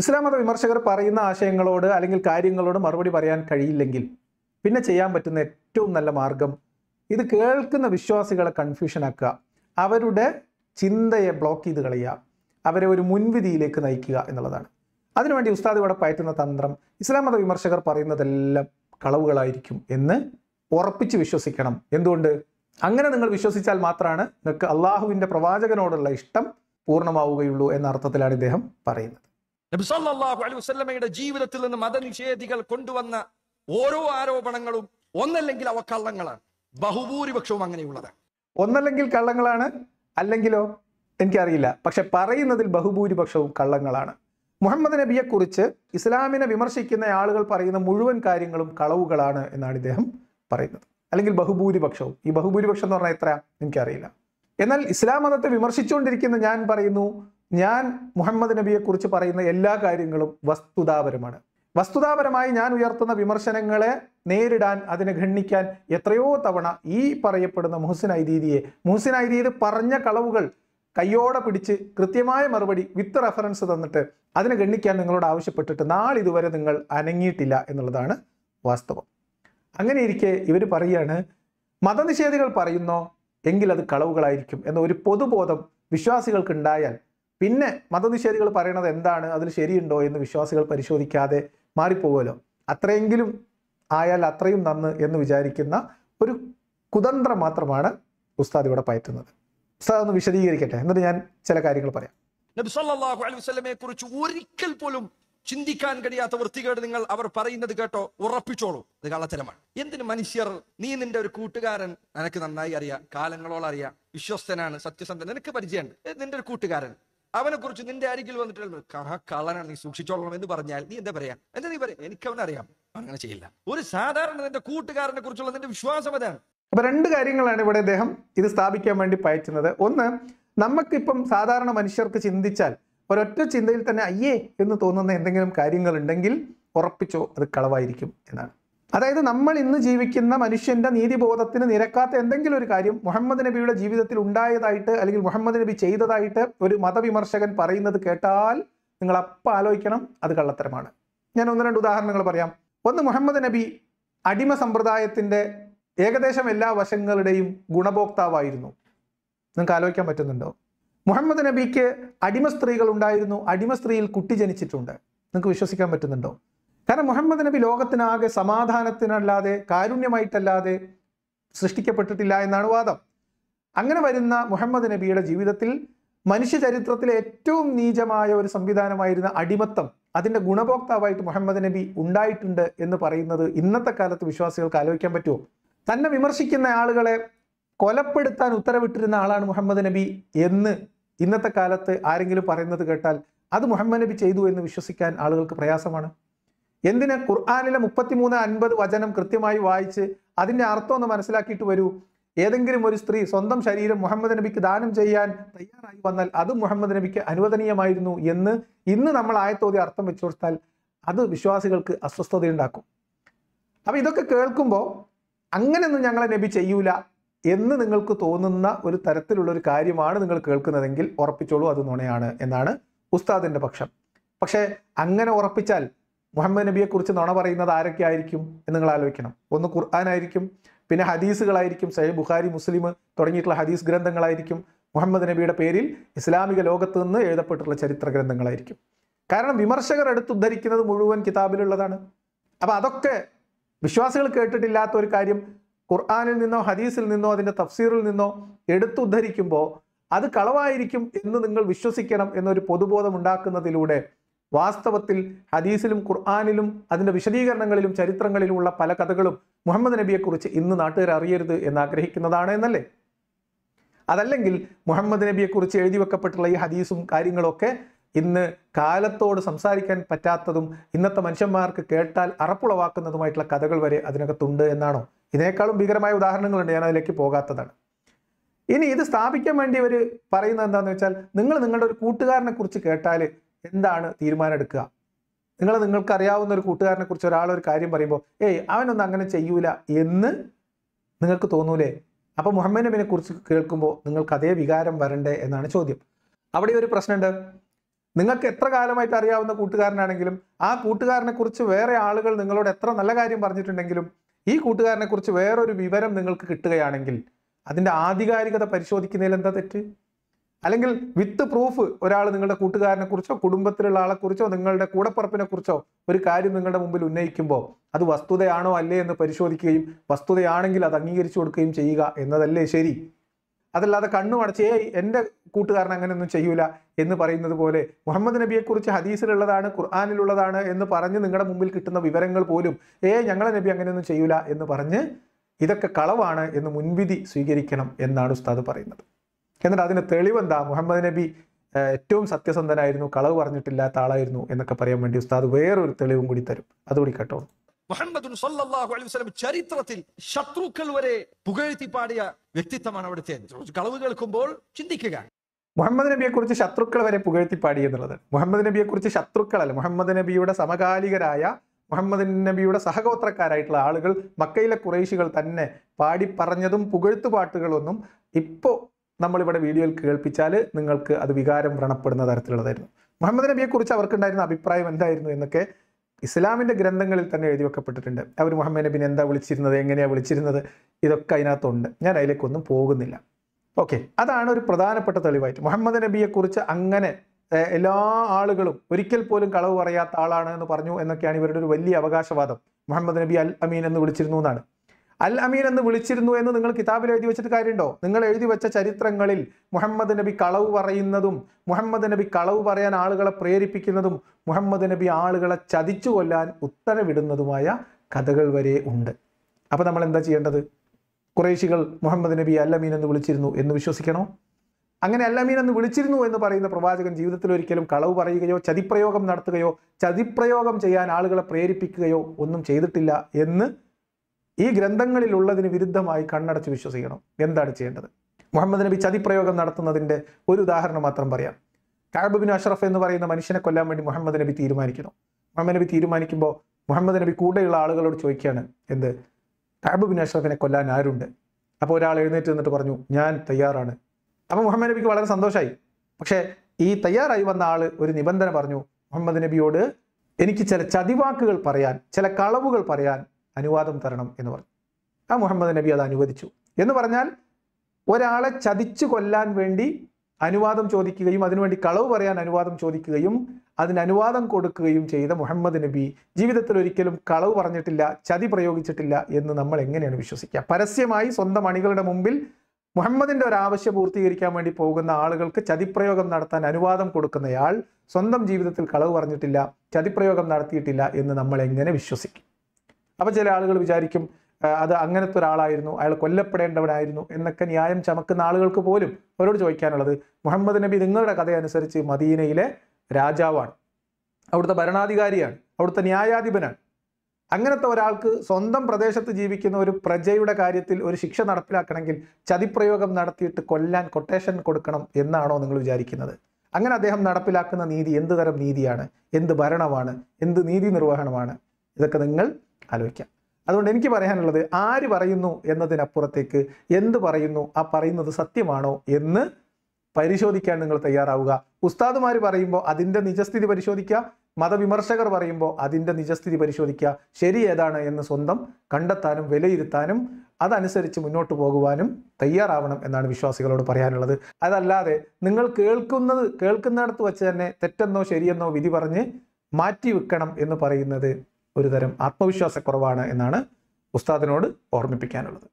ഇസ്ലാം മത വിമർശകർ പറയുന്ന ആശയങ്ങളോട് അല്ലെങ്കിൽ കാര്യങ്ങളോട് മറുപടി പറയാൻ കഴിയില്ലെങ്കിൽ പിന്നെ ചെയ്യാൻ പറ്റുന്ന ഏറ്റവും നല്ല മാർഗം ഇത് കേൾക്കുന്ന വിശ്വാസികളെ കൺഫ്യൂഷൻ ആക്കുക അവരുടെ ചിന്തയെ ബ്ലോക്ക് ചെയ്ത് കളയുക അവരെ ഒരു മുൻവിധിയിലേക്ക് നയിക്കുക എന്നുള്ളതാണ് അതിനുവേണ്ടി ഉസ്താദ് ഇവിടെ പയറ്റുന്ന തന്ത്രം ഇസ്ലാം മത വിമർശകർ പറയുന്നതെല്ലാം കളവുകളായിരിക്കും എന്ന് ഉറപ്പിച്ച് വിശ്വസിക്കണം എന്തുകൊണ്ട് അങ്ങനെ നിങ്ങൾ വിശ്വസിച്ചാൽ മാത്രമാണ് നിങ്ങൾക്ക് അള്ളാഹുവിൻ്റെ പ്രവാചകനോടുള്ള ഇഷ്ടം പൂർണ്ണമാവുകയുള്ളൂ എന്ന അർത്ഥത്തിലാണ് ഇദ്ദേഹം പറയുന്നത് നബിസല്ലാഹു അലൈഹി വസ്ലമയുടെ ജീവിതത്തിൽ നിന്ന് മതനിഷേധികൾ കൊണ്ടുവന്ന ഓരോ ആരോപണങ്ങളും ഒന്നല്ലെങ്കിൽ അവ കള്ളങ്ങളാണ് ബഹുഭൂരിപക്ഷവും അങ്ങനെയുള്ളത് ഒന്നല്ലെങ്കിൽ കള്ളങ്ങളാണ് അല്ലെങ്കിലോ എനിക്കറിയില്ല പക്ഷെ പറയുന്നതിൽ ബഹുഭൂരിപക്ഷവും കള്ളങ്ങളാണ് മുഹമ്മദ് നബിയെക്കുറിച്ച് ഇസ്ലാമിനെ വിമർശിക്കുന്ന ആളുകൾ പറയുന്ന മുഴുവൻ കാര്യങ്ങളും കളവുകളാണ് എന്നാണ് ഇദ്ദേഹം പറയുന്നത് അല്ലെങ്കിൽ ബഹുഭൂരിപക്ഷവും ഈ ബഹുഭൂരിപക്ഷം എന്ന് പറഞ്ഞാൽ എത്ര എനിക്കറിയില്ല എന്നാൽ ഇസ്ലാം മതത്തെ വിമർശിച്ചുകൊണ്ടിരിക്കുന്ന ഞാൻ പറയുന്നു ഞാൻ മുഹമ്മദ് നബിയെക്കുറിച്ച് പറയുന്ന എല്ലാ കാര്യങ്ങളും വസ്തുതാപരമാണ് വസ്തുതാപരമായി ഞാൻ ഉയർത്തുന്ന വിമർശനങ്ങളെ നേരിടാൻ അതിനെ ഖണ്ണിക്കാൻ എത്രയോ തവണ ഈ പറയപ്പെടുന്ന മുഹസിൻ ഐദീദിയെ മുഹസിൻ ഐദീദ് പറഞ്ഞ കളവുകൾ കയ്യോടെ പിടിച്ച് കൃത്യമായ മറുപടി വിത്ത് റെഫറൻസ് തന്നിട്ട് അതിനെ ഗണ്ണിക്കാൻ നിങ്ങളോട് ആവശ്യപ്പെട്ടിട്ട് നാളിതുവരെ നിങ്ങൾ അനങ്ങിയിട്ടില്ല എന്നുള്ളതാണ് വാസ്തവം അങ്ങനെ ഇരിക്കെ ഇവർ പറയാണ് മതനിഷേധികൾ പറയുന്നോ എങ്കിൽ അത് കളവുകളായിരിക്കും എന്ന ഒരു പൊതുബോധം ഉണ്ടായാൽ പിന്നെ മതനിഷേധികൾ പറയണത് എന്താണ് അതിൽ ശരിയുണ്ടോ എന്ന് വിശ്വാസികൾ പരിശോധിക്കാതെ മാറിപ്പോകുമല്ലോ അത്രയെങ്കിലും ആയാൽ അത്രയും നന്ന് എന്ന് വിചാരിക്കുന്ന ഒരു കുതന്ത്രം മാത്രമാണ് ഉസ്താദ് ഇവിടെ പയറ്റുന്നത് ഉസ്താദ് ഒന്ന് വിശദീകരിക്കട്ടെ എന്നിട്ട് ഞാൻ ചില കാര്യങ്ങൾ പറയാം നബി സല്ലല്ലാഹു അലൈഹി വസല്ലമയെ കുറിച്ച് ഒരിക്കൽ പോലും ചിന്തിക്കാൻ കഴിയാത്ത വൃത്തികേട് നിങ്ങൾ അവർ പറയുന്നത് കേട്ടോ ഉറപ്പിച്ചോളൂ അത് കള്ളത്തരമാണ് എന്തിന് മനുഷ്യർ നീ നിന്റെ ഒരു കൂട്ടുകാരൻ നിനക്ക് നന്നായി അറിയാം കാലങ്ങളോളം അറിയാം വിശ്വസ്തനാണ് സത്യസന്ധൻ നിനക്ക് പരിചയമുണ്ട് നിന്റെ ഒരു കൂട്ടുകാരൻ അവനെ കുറിച്ച് നിന്റെ അരികിൽ വന്നിട്ടുള്ള ആ കള്ളനാണ് നീ സൂക്ഷിച്ചോളണം എന്ന് പറഞ്ഞാൽ നീ എന്താ പറയാ എന്താ നീ പറയാ എനിക്ക് അവനറിയാം അങ്ങനെ ചെയ്യില്ല ഒരു സാധാരണ നിന്റെ കൂട്ടുകാരനെ കുറിച്ചുള്ള നിന്റെ വിശ്വാസം അതാണ് അപ്പൊ രണ്ട് കാര്യങ്ങളാണ് ഇവിടെ അദ്ദേഹം ഇത് സ്ഥാപിക്കാൻ വേണ്ടി പയറ്റുന്നത് ഒന്ന് നമുക്കിപ്പം സാധാരണ മനുഷ്യർക്ക് ചിന്തിച്ചാൽ ഒരൊറ്റ ചിന്തയിൽ തന്നെ അയ്യേ എന്ന് തോന്നുന്ന എന്തെങ്കിലും ഉണ്ടെങ്കിൽ ഉറപ്പിച്ചോ അത് കളവായിരിക്കും എന്നാണ് അതായത് നമ്മൾ ഇന്ന് ജീവിക്കുന്ന മനുഷ്യന്റെ നീതിബോധത്തിന് നിരക്കാത്ത എന്തെങ്കിലും ഒരു കാര്യം മുഹമ്മദ് നബിയുടെ ജീവിതത്തിൽ ഉണ്ടായതായിട്ട് അല്ലെങ്കിൽ മുഹമ്മദ് നബി ചെയ്തതായിട്ട് ഒരു മതവിമർശകൻ പറയുന്നത് കേട്ടാൽ നിങ്ങൾ അപ്പം ആലോചിക്കണം അത് കള്ളത്തരമാണ് ഞാൻ ഒന്ന് രണ്ട് ഉദാഹരണങ്ങൾ പറയാം ഒന്ന് മുഹമ്മദ് നബി അടിമ സമ്പ്രദായത്തിന്റെ ഏകദേശം എല്ലാ വശങ്ങളുടെയും ഗുണഭോക്താവായിരുന്നു നിങ്ങൾക്ക് ആലോചിക്കാൻ പറ്റുന്നുണ്ടോ മുഹമ്മദ് നബിക്ക് അടിമ സ്ത്രീകൾ ഉണ്ടായിരുന്നു അടിമ സ്ത്രീയിൽ കുട്ടി ജനിച്ചിട്ടുണ്ട് നിങ്ങൾക്ക് വിശ്വസിക്കാൻ പറ്റുന്നുണ്ടോ കാരണം മുഹമ്മദ് നബി ലോകത്തിനാകെ സമാധാനത്തിനല്ലാതെ കാരുണ്യമായിട്ടല്ലാതെ സൃഷ്ടിക്കപ്പെട്ടിട്ടില്ല എന്നാണ് വാദം അങ്ങനെ വരുന്ന മുഹമ്മദ് നബിയുടെ ജീവിതത്തിൽ മനുഷ്യ ചരിത്രത്തിലെ ഏറ്റവും നീചമായ ഒരു സംവിധാനമായിരുന്ന അടിമത്തം അതിൻ്റെ ഗുണഭോക്താവായിട്ട് മുഹമ്മദ് നബി ഉണ്ടായിട്ടുണ്ട് എന്ന് പറയുന്നത് ഇന്നത്തെ കാലത്ത് വിശ്വാസികൾക്ക് ആലോചിക്കാൻ പറ്റുമോ തന്നെ വിമർശിക്കുന്ന ആളുകളെ കൊലപ്പെടുത്താൻ ഉത്തരവിട്ടിരുന്ന ആളാണ് മുഹമ്മദ് നബി എന്ന് ഇന്നത്തെ കാലത്ത് ആരെങ്കിലും പറയുന്നത് കേട്ടാൽ അത് മുഹമ്മദ് നബി ചെയ്തു എന്ന് വിശ്വസിക്കാൻ ആളുകൾക്ക് പ്രയാസമാണ് എന്തിന് ഖുർആാനിലെ മുപ്പത്തിമൂന്ന് അൻപത് വചനം കൃത്യമായി വായിച്ച് അതിൻ്റെ അർത്ഥം ഒന്ന് മനസ്സിലാക്കിയിട്ട് വരൂ ഏതെങ്കിലും ഒരു സ്ത്രീ സ്വന്തം ശരീരം മുഹമ്മദ് നബിക്ക് ദാനം ചെയ്യാൻ തയ്യാറായി വന്നാൽ അത് മുഹമ്മദ് നബിക്ക് അനുവദനീയമായിരുന്നു എന്ന് ഇന്ന് നമ്മൾ ആയത്തോതി അർത്ഥം വെച്ചു കൊടുത്താൽ അത് വിശ്വാസികൾക്ക് അസ്വസ്ഥതയുണ്ടാക്കും അപ്പം ഇതൊക്കെ കേൾക്കുമ്പോൾ അങ്ങനെയൊന്നും ഞങ്ങളെ നബി ചെയ്യൂല എന്ന് നിങ്ങൾക്ക് തോന്നുന്ന ഒരു തരത്തിലുള്ള ഒരു കാര്യമാണ് നിങ്ങൾ കേൾക്കുന്നതെങ്കിൽ ഉറപ്പിച്ചോളൂ അത് നുണയാണ് എന്നാണ് ഉസ്താദിൻ്റെ പക്ഷം പക്ഷേ അങ്ങനെ ഉറപ്പിച്ചാൽ മുഹമ്മദ് നബിയെക്കുറിച്ച് നുണ പറയുന്നത് ആരൊക്കെ ആയിരിക്കും എന്ന് നിങ്ങൾ ആലോചിക്കണം ഒന്ന് ഖുർആാനായിരിക്കും പിന്നെ ഹദീസുകളായിരിക്കും സൈ ബുഖാരി മുസ്ലിം തുടങ്ങിയിട്ടുള്ള ഹദീസ് ഗ്രന്ഥങ്ങളായിരിക്കും മുഹമ്മദ് നബിയുടെ പേരിൽ ഇസ്ലാമിക ലോകത്ത് നിന്ന് എഴുതപ്പെട്ടിട്ടുള്ള ചരിത്ര ഗ്രന്ഥങ്ങളായിരിക്കും കാരണം വിമർശകർ ഉദ്ധരിക്കുന്നത് മുഴുവൻ കിതാബിലുള്ളതാണ് അപ്പോൾ അതൊക്കെ വിശ്വാസികൾ കേട്ടിട്ടില്ലാത്ത ഒരു കാര്യം ഖുർആാനിൽ നിന്നോ ഹദീസിൽ നിന്നോ അതിൻ്റെ തഫ്സീറിൽ നിന്നോ എടുത്തുദ്ധരിക്കുമ്പോൾ അത് കളവായിരിക്കും എന്ന് നിങ്ങൾ വിശ്വസിക്കണം എന്നൊരു പൊതുബോധം ഉണ്ടാക്കുന്നതിലൂടെ വാസ്തവത്തിൽ ഹദീസിലും ഖുർആാനിലും അതിൻ്റെ വിശദീകരണങ്ങളിലും ചരിത്രങ്ങളിലുമുള്ള പല കഥകളും മുഹമ്മദ് നബിയെക്കുറിച്ച് ഇന്ന് നാട്ടുകാർ അറിയരുത് എന്ന് ആഗ്രഹിക്കുന്നതാണ് എന്നല്ലേ അതല്ലെങ്കിൽ മുഹമ്മദ് നബിയെക്കുറിച്ച് എഴുതി വെക്കപ്പെട്ടുള്ള ഈ ഹദീസും കാര്യങ്ങളൊക്കെ ഇന്ന് കാലത്തോട് സംസാരിക്കാൻ പറ്റാത്തതും ഇന്നത്തെ മനുഷ്യന്മാർക്ക് കേട്ടാൽ അറപ്പുളവാക്കുന്നതുമായിട്ടുള്ള കഥകൾ വരെ അതിനകത്തുണ്ട് എന്നാണോ ഇതിനേക്കാളും ഭീകരമായ ഉദാഹരണങ്ങളുണ്ട് ഞാൻ അതിലേക്ക് പോകാത്തതാണ് ഇനി ഇത് സ്ഥാപിക്കാൻ വേണ്ടി അവർ പറയുന്നത് എന്താണെന്ന് വെച്ചാൽ നിങ്ങൾ നിങ്ങളുടെ ഒരു കൂട്ടുകാരനെ കുറിച്ച് കേട്ടാൽ എന്താണ് തീരുമാനം എടുക്കുക നിങ്ങൾ നിങ്ങൾക്കറിയാവുന്ന ഒരു കൂട്ടുകാരനെ കുറിച്ച് ഒരാൾ ഒരു കാര്യം പറയുമ്പോൾ ഏയ് അവനൊന്നും അങ്ങനെ ചെയ്യൂല എന്ന് നിങ്ങൾക്ക് തോന്നൂലേ അപ്പോൾ മുഹമ്മദ് നബിനെ കുറിച്ച് കേൾക്കുമ്പോൾ നിങ്ങൾക്ക് അതേ വികാരം വരണ്ടേ എന്നാണ് ചോദ്യം അവിടെ ഒരു പ്രശ്നമുണ്ട് നിങ്ങൾക്ക് എത്ര കാലമായിട്ട് അറിയാവുന്ന കൂട്ടുകാരനാണെങ്കിലും ആ കൂട്ടുകാരനെ കുറിച്ച് വേറെ ആളുകൾ നിങ്ങളോട് എത്ര നല്ല കാര്യം പറഞ്ഞിട്ടുണ്ടെങ്കിലും ഈ കൂട്ടുകാരനെ കുറിച്ച് വേറൊരു വിവരം നിങ്ങൾക്ക് കിട്ടുകയാണെങ്കിൽ അതിന്റെ ആധികാരികത പരിശോധിക്കുന്നതിൽ എന്താ തെറ്റ് അല്ലെങ്കിൽ വിത്ത് പ്രൂഫ് ഒരാൾ നിങ്ങളുടെ കൂട്ടുകാരനെ കുറിച്ചോ കുടുംബത്തിലുള്ള ആളെക്കുറിച്ചോ നിങ്ങളുടെ കൂടപ്പറപ്പിനെ കുറിച്ചോ ഒരു കാര്യം നിങ്ങളുടെ മുമ്പിൽ ഉന്നയിക്കുമ്പോൾ അത് വസ്തുതയാണോ അല്ലേ എന്ന് പരിശോധിക്കുകയും വസ്തുതയാണെങ്കിൽ അത് അംഗീകരിച്ചു കൊടുക്കുകയും ചെയ്യുക എന്നതല്ലേ ശരി അതല്ലാതെ കണ്ണു അടച്ച് എൻ്റെ കൂട്ടുകാരൻ അങ്ങനെയൊന്നും ചെയ്യൂല എന്ന് പറയുന്നത് പോലെ മുഹമ്മദ് നബിയെക്കുറിച്ച് ഹദീസിലുള്ളതാണ് ഖുർആാനിലുള്ളതാണ് എന്ന് പറഞ്ഞ് നിങ്ങളുടെ മുമ്പിൽ കിട്ടുന്ന വിവരങ്ങൾ പോലും ഏ ഞങ്ങളെ നബി അങ്ങനെയൊന്നും ചെയ്യൂല എന്ന് പറഞ്ഞ് ഇതൊക്കെ കളവാണ് എന്ന് മുൻവിധി സ്വീകരിക്കണം എന്നാണ് ഉസ്താദ് പറയുന്നത് എന്നിട്ട് അതിന് തെളിവെന്താ മുഹമ്മദ് നബി ഏറ്റവും സത്യസന്ധനായിരുന്നു കളവ് പറഞ്ഞിട്ടില്ലാത്ത ആളായിരുന്നു എന്നൊക്കെ പറയാൻ വേണ്ടി ഉസ്താദ് വേറൊരു തെളിവും കൂടി തരും അതുകൂടി കേട്ടോ മുഹമ്മദ് അലൈഹി ചരിത്രത്തിൽ ശത്രുക്കൾ വരെ പുകഴ്ത്തി പാടിയ വ്യക്തിത്വമാണ് അവിടുത്തെ കളവ് കേൾക്കുമ്പോൾ ചിന്തിക്കുക മുഹമ്മദ് നബിയെ കുറിച്ച് ശത്രുക്കൾ വരെ പുകഴ്ത്തി പാടി എന്നുള്ളത് മുഹമ്മദ് കുറിച്ച് ശത്രുക്കളല്ല മുഹമ്മദ് നബിയുടെ സമകാലികരായ മുഹമ്മദ് നബിയുടെ സഹഗോത്രക്കാരായിട്ടുള്ള ആളുകൾ മക്കയിലെ കുറേശികൾ തന്നെ പാടി പറഞ്ഞതും പുകഴ്ത്തുപാട്ടുകളൊന്നും ഇപ്പോ ഇപ്പോൾ നമ്മളിവിടെ വീഡിയോയിൽ കേൾപ്പിച്ചാൽ നിങ്ങൾക്ക് അത് വികാരം വ്രണപ്പെടുന്ന തരത്തിലുള്ളതായിരുന്നു മുഹമ്മദ് നബിയെക്കുറിച്ച് അവർക്കുണ്ടായിരുന്ന അഭിപ്രായം എന്തായിരുന്നു എന്നൊക്കെ ഇസ്ലാമിൻ്റെ ഗ്രന്ഥങ്ങളിൽ തന്നെ എഴുതി വെക്കപ്പെട്ടിട്ടുണ്ട് അവർ മുഹമ്മദ് നബിൻ എന്താ വിളിച്ചിരുന്നത് എങ്ങനെയാണ് വിളിച്ചിരുന്നത് ഇതൊക്കെ അതിനകത്തുണ്ട് ഞാൻ അതിലേക്കൊന്നും പോകുന്നില്ല ഓക്കെ അതാണ് ഒരു പ്രധാനപ്പെട്ട തെളിവായിട്ട് മുഹമ്മദ് നബിയെക്കുറിച്ച് അങ്ങനെ എല്ലാ ആളുകളും ഒരിക്കൽ പോലും കളവ് പറയാത്ത ആളാണ് എന്ന് പറഞ്ഞു എന്നൊക്കെയാണ് ഇവരുടെ ഒരു വലിയ അവകാശവാദം മുഹമ്മദ് നബി അൽ അമീൻ എന്ന് വിളിച്ചിരുന്നു എന്നാണ് അൽ അമീൻ എന്ന് വിളിച്ചിരുന്നു എന്ന് നിങ്ങൾ കിതാബിൽ എഴുതി വെച്ചിട്ട് കാര്യമുണ്ടോ നിങ്ങൾ എഴുതി വെച്ച ചരിത്രങ്ങളിൽ മുഹമ്മദ് നബി കളവ് പറയുന്നതും മുഹമ്മദ് നബി കളവ് പറയാൻ ആളുകളെ പ്രേരിപ്പിക്കുന്നതും മുഹമ്മദ് നബി ആളുകളെ ചതിച്ചു കൊല്ലാൻ ഉത്തരവിടുന്നതുമായ കഥകൾ വരെ ഉണ്ട് അപ്പോൾ നമ്മൾ എന്താ ചെയ്യേണ്ടത് കുറേശികൾ മുഹമ്മദ് നബി അല്ലമീൻ എന്ന് വിളിച്ചിരുന്നു എന്ന് വിശ്വസിക്കണോ അങ്ങനെ അല്ലമീൻ എന്ന് വിളിച്ചിരുന്നു എന്ന് പറയുന്ന പ്രവാചകൻ ജീവിതത്തിൽ ഒരിക്കലും കളവ് പറയുകയോ ചതിപ്രയോഗം നടത്തുകയോ ചതിപ്രയോഗം ചെയ്യാൻ ആളുകളെ പ്രേരിപ്പിക്കുകയോ ഒന്നും ചെയ്തിട്ടില്ല എന്ന് ഈ ഗ്രന്ഥങ്ങളിൽ ഉള്ളതിന് വിരുദ്ധമായി കണ്ണടച്ച് വിശ്വസിക്കണം എന്താണ് ചെയ്യേണ്ടത് മുഹമ്മദ് നബി ചതിപ്രയോഗം നടത്തുന്നതിന്റെ ഒരു ഉദാഹരണം മാത്രം പറയാം കാബുബിൻ അഷറഫ് എന്ന് പറയുന്ന മനുഷ്യനെ കൊല്ലാൻ വേണ്ടി മുഹമ്മദ് നബി തീരുമാനിക്കുന്നു മുഹമ്മദ് നബി തീരുമാനിക്കുമ്പോൾ മുഹമ്മദ് നബി കൂടെയുള്ള ആളുകളോട് ചോദിക്കുകയാണ് എന്ത് കാബുബിൻ അഷറഫിനെ കൊല്ലാൻ ആരുണ്ട് അപ്പോൾ ഒരാൾ എഴുന്നേറ്റ് നിന്നിട്ട് പറഞ്ഞു ഞാൻ തയ്യാറാണ് അപ്പോൾ മുഹമ്മദ് നബിക്ക് വളരെ സന്തോഷമായി പക്ഷേ ഈ തയ്യാറായി വന്ന ആൾ ഒരു നിബന്ധന പറഞ്ഞു മുഹമ്മദ് നബിയോട് എനിക്ക് ചില ചതിവാക്കുകൾ പറയാൻ ചില കളവുകൾ പറയാൻ അനുവാദം തരണം എന്ന് പറഞ്ഞു ആ മുഹമ്മദ് നബി അത് അനുവദിച്ചു എന്ന് പറഞ്ഞാൽ ഒരാളെ ചതിച്ചു കൊല്ലാൻ വേണ്ടി അനുവാദം ചോദിക്കുകയും അതിനുവേണ്ടി കളവ് പറയാൻ അനുവാദം ചോദിക്കുകയും അതിന് അനുവാദം കൊടുക്കുകയും ചെയ്ത മുഹമ്മദ് നബി ജീവിതത്തിൽ ഒരിക്കലും കളവ് പറഞ്ഞിട്ടില്ല ചതി പ്രയോഗിച്ചിട്ടില്ല എന്ന് നമ്മൾ എങ്ങനെയാണ് വിശ്വസിക്കുക പരസ്യമായി സ്വന്തം അണികളുടെ മുമ്പിൽ മുഹമ്മദിന്റെ ഒരു ആവശ്യം പൂർത്തീകരിക്കാൻ വേണ്ടി പോകുന്ന ആളുകൾക്ക് ചതിപ്രയോഗം നടത്താൻ അനുവാദം കൊടുക്കുന്നയാൾ സ്വന്തം ജീവിതത്തിൽ കളവ് പറഞ്ഞിട്ടില്ല ചതിപ്രയോഗം നടത്തിയിട്ടില്ല എന്ന് നമ്മൾ എങ്ങനെ വിശ്വസിക്കും അപ്പോൾ ചില ആളുകൾ വിചാരിക്കും അത് അങ്ങനത്തെ ഒരാളായിരുന്നു അയാൾ കൊല്ലപ്പെടേണ്ടവനായിരുന്നു എന്നൊക്കെ ന്യായം ചമക്കുന്ന ആളുകൾക്ക് പോലും അവരോട് ചോദിക്കാനുള്ളത് മുഹമ്മദ് നബി നിങ്ങളുടെ കഥയനുസരിച്ച് മദീനയിലെ രാജാവാണ് അവിടുത്തെ ഭരണാധികാരിയാണ് അവിടുത്തെ ന്യായാധിപനാണ് അങ്ങനത്തെ ഒരാൾക്ക് സ്വന്തം പ്രദേശത്ത് ജീവിക്കുന്ന ഒരു പ്രജയുടെ കാര്യത്തിൽ ഒരു ശിക്ഷ നടപ്പിലാക്കണമെങ്കിൽ ചതിപ്രയോഗം നടത്തിയിട്ട് കൊല്ലാൻ കൊട്ടേഷൻ കൊടുക്കണം എന്നാണോ നിങ്ങൾ വിചാരിക്കുന്നത് അങ്ങനെ അദ്ദേഹം നടപ്പിലാക്കുന്ന നീതി എന്ത് തരം നീതിയാണ് എന്ത് ഭരണമാണ് എന്ത് നീതി നിർവഹണമാണ് ഇതൊക്കെ നിങ്ങൾ ആലോചിക്കാം അതുകൊണ്ട് എനിക്ക് പറയാനുള്ളത് ആര് പറയുന്നു എന്നതിനപ്പുറത്തേക്ക് എന്ത് പറയുന്നു ആ പറയുന്നത് സത്യമാണോ എന്ന് പരിശോധിക്കാൻ നിങ്ങൾ തയ്യാറാവുക ഉസ്താദുമാർ പറയുമ്പോൾ അതിൻ്റെ നിജസ്ഥിതി പരിശോധിക്കുക മതവിമർശകർ പറയുമ്പോൾ അതിൻ്റെ നിജസ്ഥിതി പരിശോധിക്കുക ശരി ഏതാണ് എന്ന് സ്വന്തം കണ്ടെത്താനും വിലയിരുത്താനും അതനുസരിച്ച് മുന്നോട്ട് പോകുവാനും തയ്യാറാവണം എന്നാണ് വിശ്വാസികളോട് പറയാനുള്ളത് അതല്ലാതെ നിങ്ങൾ കേൾക്കുന്നത് കേൾക്കുന്നിടത്ത് വെച്ച് തന്നെ തെറ്റെന്നോ ശരിയെന്നോ വിധി പറഞ്ഞ് മാറ്റി വെക്കണം എന്ന് പറയുന്നത് ഒരു തരം ആത്മവിശ്വാസക്കുറവാണ് എന്നാണ് ഉസ്താദിനോട് ഓർമ്മിപ്പിക്കാനുള്ളത്